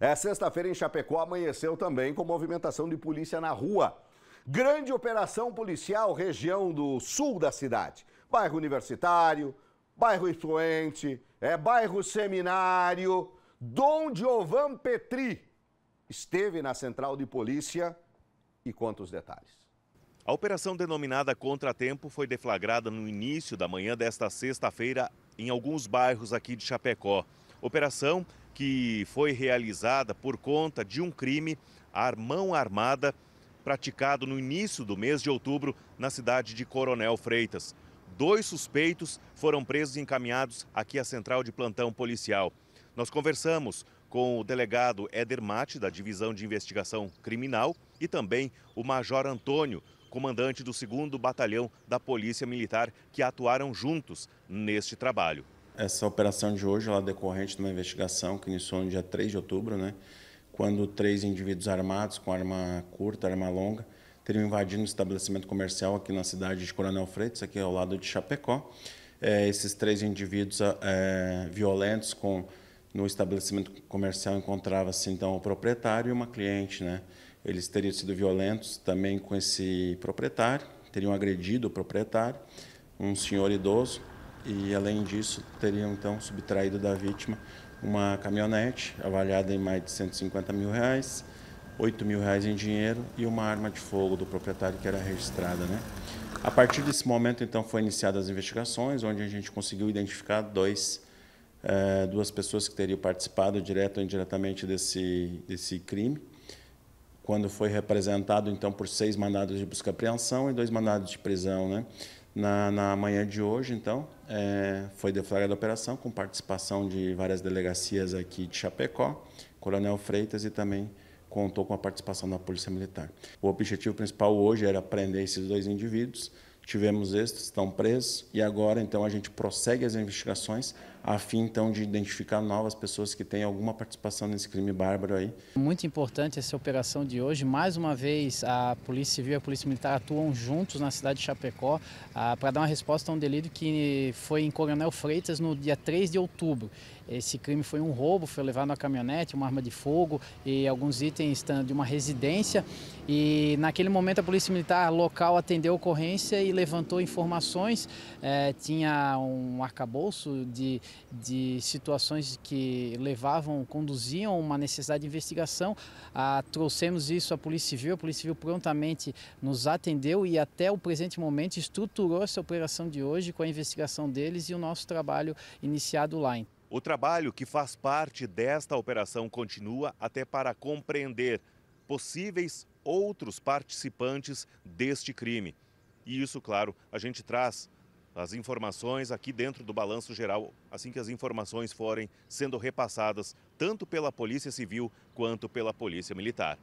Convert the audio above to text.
É, Sexta-feira em Chapecó amanheceu também com movimentação de polícia na rua. Grande operação policial região do sul da cidade. Bairro Universitário, bairro Influente, é, bairro Seminário. Dom Giovan Petri esteve na central de polícia e conta os detalhes. A operação denominada Contratempo foi deflagrada no início da manhã desta sexta-feira em alguns bairros aqui de Chapecó. Operação que foi realizada por conta de um crime à mão armada praticado no início do mês de outubro na cidade de Coronel Freitas. Dois suspeitos foram presos e encaminhados aqui à central de plantão policial. Nós conversamos com o delegado Éder Mate, da Divisão de Investigação Criminal, e também o Major Antônio, comandante do 2 Batalhão da Polícia Militar, que atuaram juntos neste trabalho essa operação de hoje ela é decorrente de uma investigação que iniciou no dia 3 de outubro, né, quando três indivíduos armados, com arma curta, arma longa, teriam invadido um estabelecimento comercial aqui na cidade de Coronel Freitas, aqui ao lado de Chapecó. É, esses três indivíduos é, violentos com no estabelecimento comercial encontrava-se então o proprietário e uma cliente, né? Eles teriam sido violentos também com esse proprietário, teriam agredido o proprietário, um senhor idoso e, além disso, teriam então subtraído da vítima uma caminhonete avaliada em mais de 150 mil reais, 8 mil reais em dinheiro e uma arma de fogo do proprietário que era registrada. Né? A partir desse momento, então, foram iniciadas as investigações, onde a gente conseguiu identificar dois, eh, duas pessoas que teriam participado direto ou indiretamente desse, desse crime, quando foi representado, então, por seis mandados de busca e apreensão e dois mandados de prisão. Né? Na, na manhã de hoje, então, é, foi deflagrada a operação com participação de várias delegacias aqui de Chapecó, Coronel Freitas e também contou com a participação da Polícia Militar. O objetivo principal hoje era prender esses dois indivíduos, tivemos estes, estão presos, e agora então a gente prossegue as investigações a fim então de identificar novas pessoas que têm alguma participação nesse crime bárbaro aí. Muito importante essa operação de hoje, mais uma vez a Polícia Civil e a Polícia Militar atuam juntos na cidade de Chapecó ah, para dar uma resposta a um delito que foi em Coronel Freitas no dia 3 de outubro. Esse crime foi um roubo, foi levado uma caminhonete, uma arma de fogo e alguns itens de uma residência e naquele momento a Polícia Militar local atendeu a ocorrência e levantou informações. É, tinha um arcabouço de, de situações que levavam, conduziam uma necessidade de investigação. Ah, trouxemos isso à Polícia Civil, a Polícia Civil prontamente nos atendeu e até o presente momento estruturou essa operação de hoje com a investigação deles e o nosso trabalho iniciado lá. O trabalho que faz parte desta operação continua até para compreender possíveis outros participantes deste crime. E isso, claro, a gente traz as informações aqui dentro do Balanço Geral, assim que as informações forem sendo repassadas tanto pela Polícia Civil quanto pela Polícia Militar.